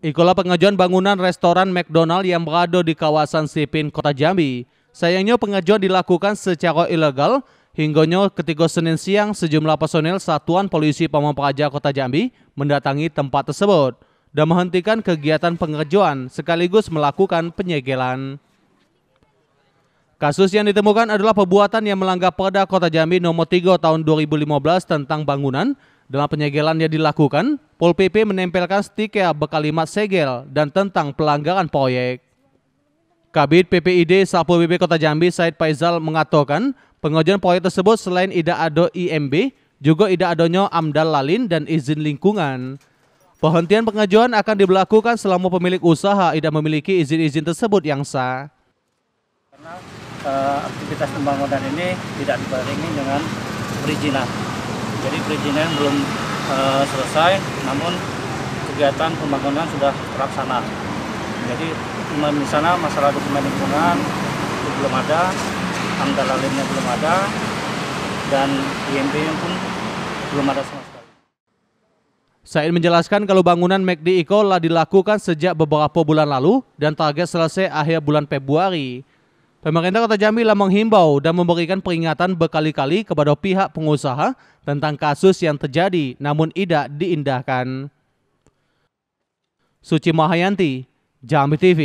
Ikulah pengajuan bangunan restoran McDonald yang berada di kawasan Sipin, Kota Jambi. Sayangnya pengajuan dilakukan secara ilegal Hingganya ketika Senin siang sejumlah personel Satuan Polisi Pamong Praja Kota Jambi mendatangi tempat tersebut dan menghentikan kegiatan pengajuan sekaligus melakukan penyegelan. Kasus yang ditemukan adalah perbuatan yang melanggar Perda Kota Jambi Nomor 3 Tahun 2015 tentang bangunan dalam penyegelan yang dilakukan, Pol PP menempelkan stiker berkalimat segel dan tentang pelanggaran proyek. Kabit PPID Satpol PP Kota Jambi Said Faizal mengatakan pengajuan proyek tersebut selain tidak ada IMB, juga tidak adanya amdal lalin dan izin lingkungan. Penghentian pengajuan akan diberlakukan selama pemilik usaha tidak memiliki izin-izin tersebut yang sah. Karena uh, aktivitas pembangunan ini tidak dibarengi dengan perizinan jadi perizinan belum e, selesai, namun kegiatan pembangunan sudah terlaksana. Jadi di sana masalah dokumen lingkungan itu belum ada, antara lainnya belum ada, dan IMP pun belum ada sama sekali. Said menjelaskan kalau bangunan McD e Iko telah dilakukan sejak beberapa bulan lalu dan target selesai akhir bulan Februari. Pemerintah Kota Jambi telah menghimbau dan memberikan peringatan berkali-kali kepada pihak pengusaha tentang kasus yang terjadi namun tidak diindahkan. Suci Mahayanti, Jambi TV.